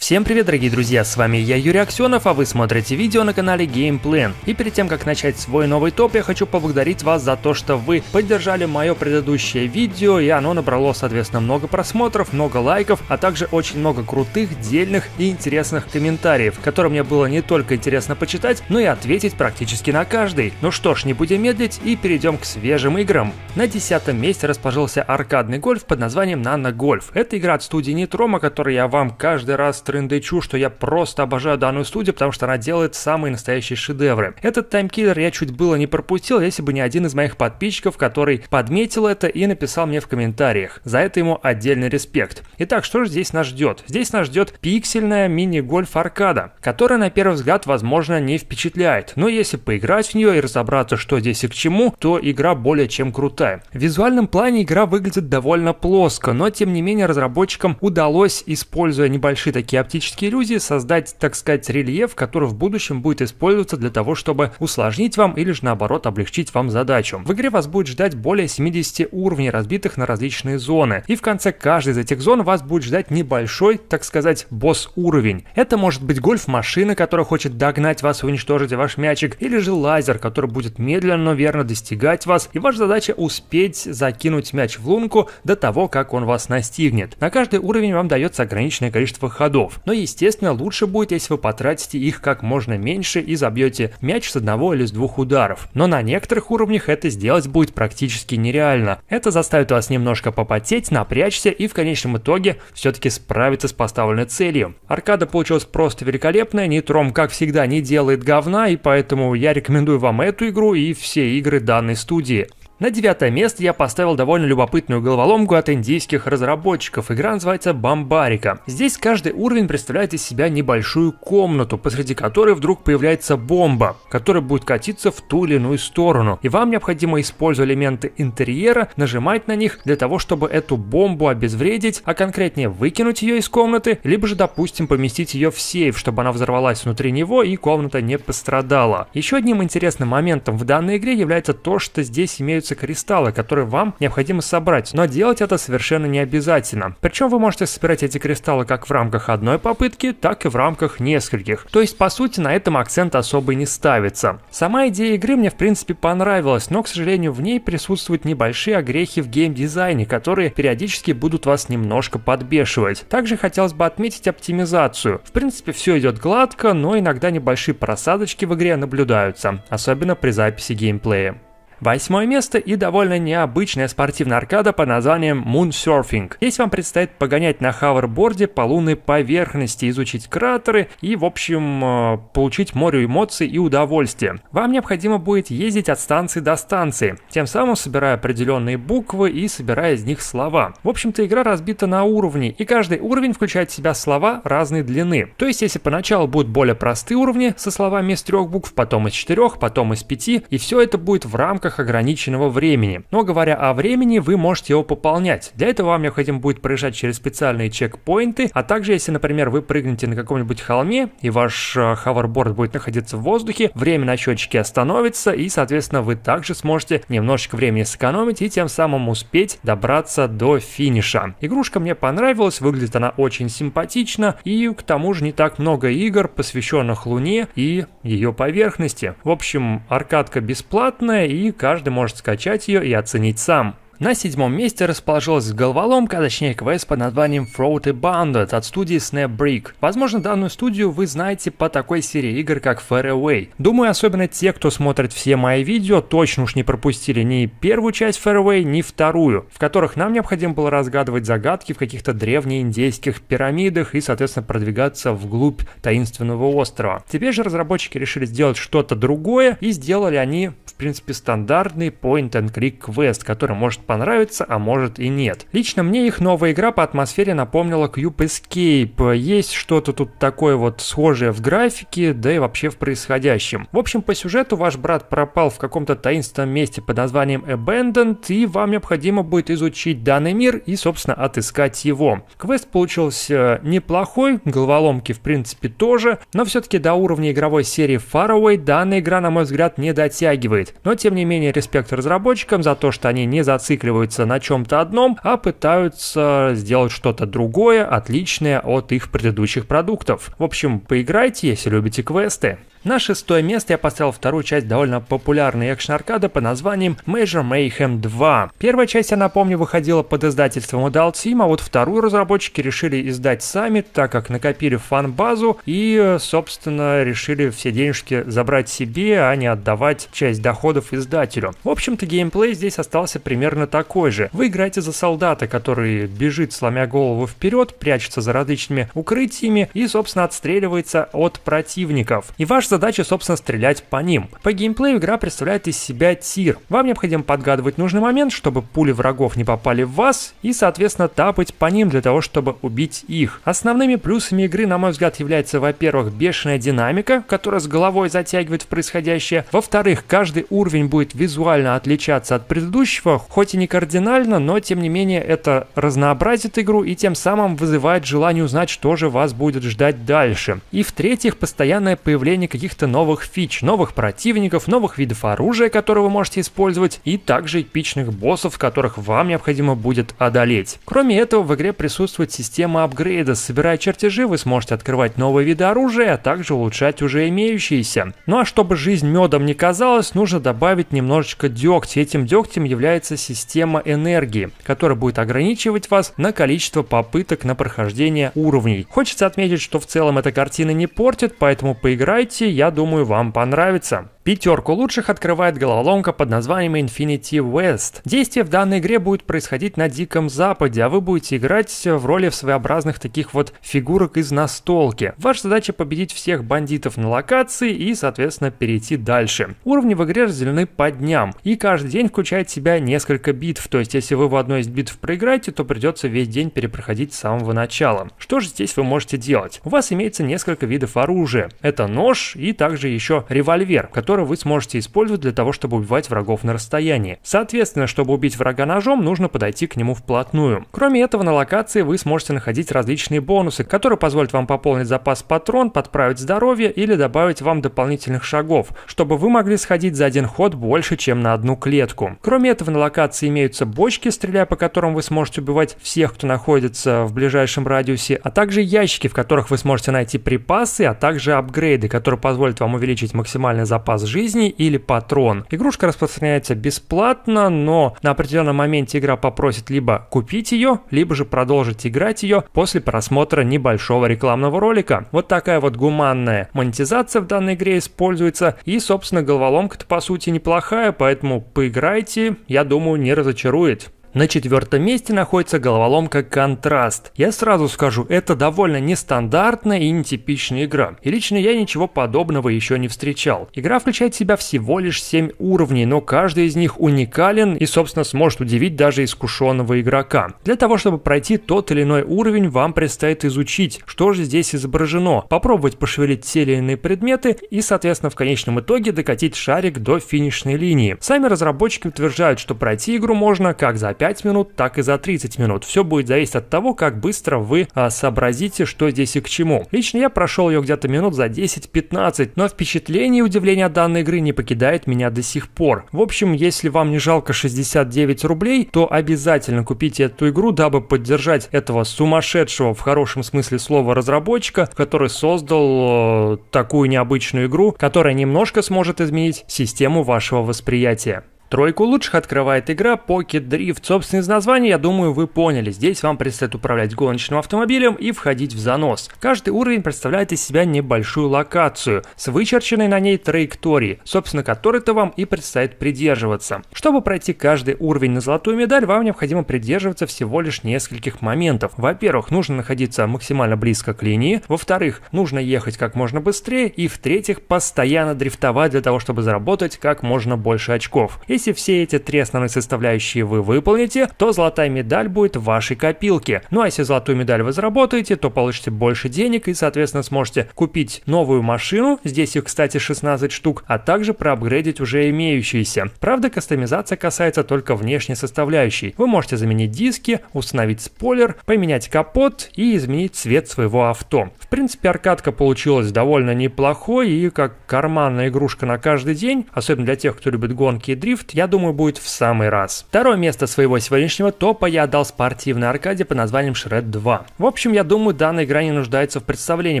Всем привет, дорогие друзья, с вами я, Юрий Аксенов, а вы смотрите видео на канале GamePlan. И перед тем, как начать свой новый топ, я хочу поблагодарить вас за то, что вы поддержали мое предыдущее видео, и оно набрало, соответственно, много просмотров, много лайков, а также очень много крутых, дельных и интересных комментариев, которые мне было не только интересно почитать, но и ответить практически на каждый. Ну что ж, не будем медлить и перейдем к свежим играм. На десятом месте расположился аркадный гольф под названием Nano Golf. Это игра от студии Nitro, о которой я вам каждый раз трындычу, что я просто обожаю данную студию, потому что она делает самые настоящие шедевры. Этот таймкиллер я чуть было не пропустил, если бы не один из моих подписчиков, который подметил это и написал мне в комментариях. За это ему отдельный респект. Итак, что же здесь нас ждет? Здесь нас ждет пиксельная мини-гольф аркада, которая на первый взгляд, возможно, не впечатляет. Но если поиграть в нее и разобраться, что здесь и к чему, то игра более чем крутая. В визуальном плане игра выглядит довольно плоско, но тем не менее разработчикам удалось, используя небольшие такие оптические иллюзии создать, так сказать, рельеф, который в будущем будет использоваться для того, чтобы усложнить вам или же наоборот облегчить вам задачу. В игре вас будет ждать более 70 уровней, разбитых на различные зоны. И в конце каждой из этих зон вас будет ждать небольшой, так сказать, босс-уровень. Это может быть гольф-машина, которая хочет догнать вас и уничтожить ваш мячик, или же лазер, который будет медленно, но верно достигать вас, и ваша задача успеть закинуть мяч в лунку до того, как он вас настигнет. На каждый уровень вам дается ограниченное количество ходов игроков. Но, естественно, лучше будет, если вы потратите их как можно меньше и забьете мяч с одного или с двух ударов. Но на некоторых уровнях это сделать будет практически нереально. Это заставит вас немножко попотеть, напрячься и в конечном итоге все-таки справиться с поставленной целью. Аркада получилась просто великолепная, Нитром, как всегда, не делает говна, и поэтому я рекомендую вам эту игру и все игры данной студии. На девятое место я поставил довольно любопытную головоломку от индийских разработчиков. Игра называется Бомбарика. Здесь каждый уровень представляет из себя небольшую комнату, посреди которой вдруг появляется бомба, которая будет катиться в ту или иную сторону. И вам необходимо, используя элементы интерьера, нажимать на них для того, чтобы эту бомбу обезвредить, а конкретнее выкинуть ее из комнаты, либо же, допустим, поместить ее в сейф, чтобы она взорвалась внутри него и комната не пострадала. Еще одним интересным моментом в данной игре является то, что здесь имеются образуются кристаллы, которые вам необходимо собрать, но делать это совершенно не обязательно. Причем вы можете собирать эти кристаллы как в рамках одной попытки, так и в рамках нескольких. То есть, по сути, на этом акцент особо не ставится. Сама идея игры мне в принципе понравилась, но, к сожалению, в ней присутствуют небольшие огрехи в геймдизайне, которые периодически будут вас немножко подбешивать. Также хотелось бы отметить оптимизацию. В принципе, все идет гладко, но иногда небольшие просадочки в игре наблюдаются, особенно при записи геймплея. Восьмое место и довольно необычная спортивная аркада по названием Moonsurfing. Здесь вам предстоит погонять на хаверборде по лунной поверхности, изучить кратеры и, в общем, э, получить море эмоций и удовольствия. Вам необходимо будет ездить от станции до станции, тем самым собирая определенные буквы и собирая из них слова. В общем-то, игра разбита на уровни, и каждый уровень включает в себя слова разной длины. То есть, если поначалу будут более простые уровни со словами из трех букв, потом из четырех, потом из пяти, и все это будет в рамках рамках ограниченного времени. Но говоря о времени, вы можете его пополнять. Для этого вам необходимо будет проезжать через специальные чекпоинты, а также если, например, вы прыгнете на каком-нибудь холме и ваш э, ховерборд будет находиться в воздухе, время на счетчике остановится и, соответственно, вы также сможете немножечко времени сэкономить и тем самым успеть добраться до финиша. Игрушка мне понравилась, выглядит она очень симпатично и к тому же не так много игр, посвященных Луне и ее поверхности. В общем, аркадка бесплатная и каждый может скачать ее и оценить сам. На седьмом месте расположилась головоломка, а точнее квест под названием Fraud Bandit от студии Snapbrick. Возможно, данную студию вы знаете по такой серии игр, как Far Away. Думаю, особенно те, кто смотрит все мои видео, точно уж не пропустили ни первую часть Far Away, ни вторую, в которых нам необходимо было разгадывать загадки в каких-то древнеиндейских пирамидах и, соответственно, продвигаться вглубь таинственного острова. Теперь же разработчики решили сделать что-то другое, и сделали они, в принципе, стандартный point-and-click квест, который может понравится, а может и нет. Лично мне их новая игра по атмосфере напомнила Cube Escape. Есть что-то тут такое вот схожее в графике, да и вообще в происходящем. В общем, по сюжету ваш брат пропал в каком-то таинственном месте под названием Abandoned, и вам необходимо будет изучить данный мир и, собственно, отыскать его. Квест получился неплохой, головоломки в принципе тоже, но все-таки до уровня игровой серии Faraway данная игра, на мой взгляд, не дотягивает. Но, тем не менее, респект разработчикам за то, что они не зациклены зацикливаются на чем-то одном, а пытаются сделать что-то другое, отличное от их предыдущих продуктов. В общем, поиграйте, если любите квесты. На шестое место я поставил вторую часть довольно популярной экшн-аркады под названием Major Mayhem 2. Первая часть, я напомню, выходила под издательством Adult Swim, а вот вторую разработчики решили издать сами, так как накопили фан-базу и, собственно, решили все денежки забрать себе, а не отдавать часть доходов издателю. В общем-то, геймплей здесь остался примерно такой же. Вы играете за солдата, который бежит, сломя голову вперед, прячется за различными укрытиями и, собственно, отстреливается от противников. И ваш задача, собственно, стрелять по ним. По геймплею игра представляет из себя тир. Вам необходимо подгадывать нужный момент, чтобы пули врагов не попали в вас, и, соответственно, тапать по ним для того, чтобы убить их. Основными плюсами игры, на мой взгляд, является, во-первых, бешеная динамика, которая с головой затягивает в происходящее. Во-вторых, каждый уровень будет визуально отличаться от предыдущего, хоть и не кардинально, но тем не менее это разнообразит игру и тем самым вызывает желание узнать, что же вас будет ждать дальше. И в-третьих, постоянное появление каких-то новых фич, новых противников, новых видов оружия, которые вы можете использовать, и также эпичных боссов, которых вам необходимо будет одолеть. Кроме этого, в игре присутствует система апгрейда. Собирая чертежи, вы сможете открывать новые виды оружия, а также улучшать уже имеющиеся. Ну а чтобы жизнь медом не казалась, нужно добавить немножечко дегтя. Этим дегтем является система энергии, которая будет ограничивать вас на количество попыток на прохождение уровней. Хочется отметить, что в целом эта картина не портит, поэтому поиграйте я думаю, вам понравится. Пятерку лучших открывает головоломка под названием Infinity West. Действие в данной игре будет происходить на Диком Западе, а вы будете играть в роли в своеобразных таких вот фигурок из настолки. Ваша задача победить всех бандитов на локации и, соответственно, перейти дальше. Уровни в игре разделены по дням, и каждый день включает в себя несколько битв, то есть если вы в одной из битв проиграете, то придется весь день перепроходить с самого начала. Что же здесь вы можете делать? У вас имеется несколько видов оружия. Это нож и также еще револьвер, который который вы сможете использовать для того, чтобы убивать врагов на расстоянии. Соответственно, чтобы убить врага ножом, нужно подойти к нему вплотную. Кроме этого, на локации вы сможете находить различные бонусы, которые позволят вам пополнить запас патрон, подправить здоровье или добавить вам дополнительных шагов, чтобы вы могли сходить за один ход больше, чем на одну клетку. Кроме этого, на локации имеются бочки, стреляя по которым вы сможете убивать всех, кто находится в ближайшем радиусе, а также ящики, в которых вы сможете найти припасы, а также апгрейды, которые позволят вам увеличить максимальный запас запас жизни или патрон. Игрушка распространяется бесплатно, но на определенном моменте игра попросит либо купить ее, либо же продолжить играть ее после просмотра небольшого рекламного ролика. Вот такая вот гуманная монетизация в данной игре используется. И, собственно, головоломка-то по сути неплохая, поэтому поиграйте, я думаю, не разочарует. На четвертом месте находится головоломка «Контраст». Я сразу скажу, это довольно нестандартная и нетипичная игра. И лично я ничего подобного еще не встречал. Игра включает в себя всего лишь 7 уровней, но каждый из них уникален и, собственно, сможет удивить даже искушенного игрока. Для того, чтобы пройти тот или иной уровень, вам предстоит изучить, что же здесь изображено, попробовать пошевелить те или иные предметы и, соответственно, в конечном итоге докатить шарик до финишной линии. Сами разработчики утверждают, что пройти игру можно как за 5 минут, так и за 30 минут. Все будет зависеть от того, как быстро вы а, сообразите, что здесь и к чему. Лично я прошел ее где-то минут за 10-15, но впечатление и удивление от данной игры не покидает меня до сих пор. В общем, если вам не жалко 69 рублей, то обязательно купите эту игру, дабы поддержать этого сумасшедшего в хорошем смысле слова разработчика, который создал э, такую необычную игру, которая немножко сможет изменить систему вашего восприятия. Тройку лучших открывает игра Pocket Drift. Собственно, из названия, я думаю, вы поняли. Здесь вам предстоит управлять гоночным автомобилем и входить в занос. Каждый уровень представляет из себя небольшую локацию с вычерченной на ней траекторией, собственно, которой-то вам и предстоит придерживаться. Чтобы пройти каждый уровень на золотую медаль, вам необходимо придерживаться всего лишь нескольких моментов. Во-первых, нужно находиться максимально близко к линии. Во-вторых, нужно ехать как можно быстрее. И в-третьих, постоянно дрифтовать для того, чтобы заработать как можно больше очков. Если все эти три основные составляющие вы выполните, то золотая медаль будет в вашей копилке. Ну а если золотую медаль вы заработаете, то получите больше денег и, соответственно, сможете купить новую машину, здесь их, кстати, 16 штук, а также проапгрейдить уже имеющиеся. Правда, кастомизация касается только внешней составляющей. Вы можете заменить диски, установить спойлер, поменять капот и изменить цвет своего авто. В принципе, аркадка получилась довольно неплохой и как карманная игрушка на каждый день, особенно для тех, кто любит гонки и дрифт, Drift, я думаю, будет в самый раз. Второе место своего сегодняшнего топа я отдал спортивной аркаде под названием Shred 2. В общем, я думаю, данная игра не нуждается в представлении,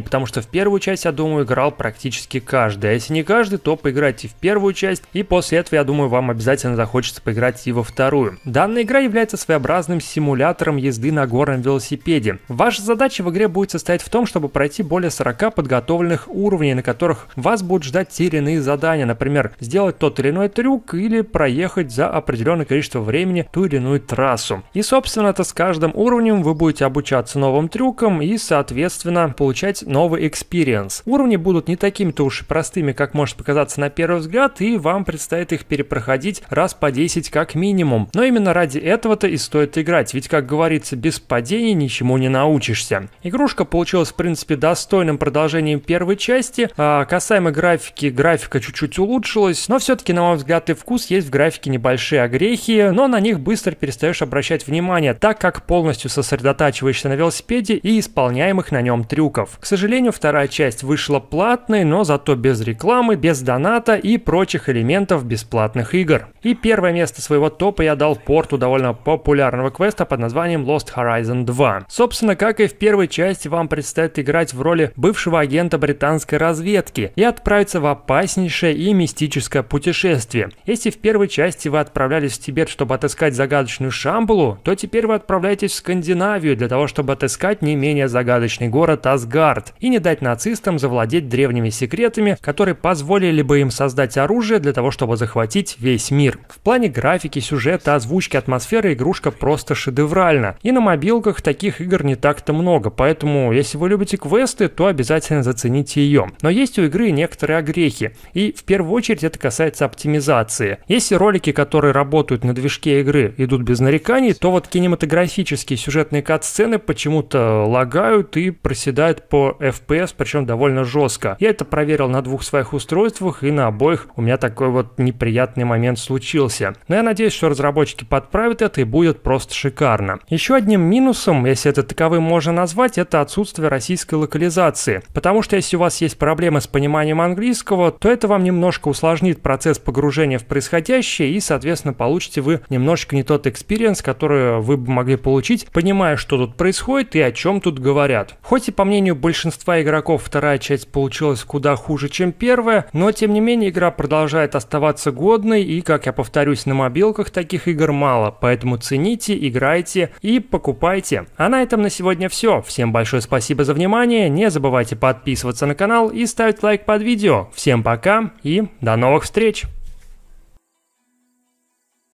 потому что в первую часть, я думаю, играл практически каждый. А если не каждый, то поиграйте в первую часть, и после этого, я думаю, вам обязательно захочется поиграть и во вторую. Данная игра является своеобразным симулятором езды на горном велосипеде. Ваша задача в игре будет состоять в том, чтобы пройти более 40 подготовленных уровней, на которых вас будут ждать те или иные задания, например, сделать тот или иной трюк или проехать за определенное количество времени ту или иную трассу. И, собственно, это с каждым уровнем вы будете обучаться новым трюкам и, соответственно, получать новый экспириенс. Уровни будут не такими-то уж простыми, как может показаться на первый взгляд, и вам предстоит их перепроходить раз по 10 как минимум. Но именно ради этого-то и стоит играть, ведь, как говорится, без падений ничему не научишься. Игрушка получилась, в принципе, достойным продолжением первой части. А касаемо графики, графика чуть-чуть улучшилась, но все-таки, на мой взгляд, и вкус есть есть в графике небольшие огрехи, но на них быстро перестаешь обращать внимание, так как полностью сосредотачиваешься на велосипеде и исполняемых на нем трюков. К сожалению, вторая часть вышла платной, но зато без рекламы, без доната и прочих элементов бесплатных игр. И первое место своего топа я дал порту довольно популярного квеста под названием Lost Horizon 2. Собственно, как и в первой части, вам предстоит играть в роли бывшего агента британской разведки и отправиться в опаснейшее и мистическое путешествие. Если в первой первой части вы отправлялись в Тибет, чтобы отыскать загадочную Шамбалу, то теперь вы отправляетесь в Скандинавию для того, чтобы отыскать не менее загадочный город Асгард и не дать нацистам завладеть древними секретами, которые позволили бы им создать оружие для того, чтобы захватить весь мир. В плане графики, сюжета, озвучки, атмосферы игрушка просто шедевральна. И на мобилках таких игр не так-то много, поэтому если вы любите квесты, то обязательно зацените ее. Но есть у игры некоторые огрехи, и в первую очередь это касается оптимизации. Есть если ролики, которые работают на движке игры, идут без нареканий, то вот кинематографические сюжетные кат-сцены почему-то лагают и проседают по FPS, причем довольно жестко. Я это проверил на двух своих устройствах, и на обоих у меня такой вот неприятный момент случился. Но я надеюсь, что разработчики подправят это и будет просто шикарно. Еще одним минусом, если это таковым можно назвать, это отсутствие российской локализации. Потому что если у вас есть проблемы с пониманием английского, то это вам немножко усложнит процесс погружения в происходящее тяготящее, и, соответственно, получите вы немножечко не тот экспириенс, который вы бы могли получить, понимая, что тут происходит и о чем тут говорят. Хоть и по мнению большинства игроков вторая часть получилась куда хуже, чем первая, но тем не менее игра продолжает оставаться годной, и, как я повторюсь, на мобилках таких игр мало, поэтому цените, играйте и покупайте. А на этом на сегодня все. Всем большое спасибо за внимание, не забывайте подписываться на канал и ставить лайк под видео. Всем пока и до новых встреч!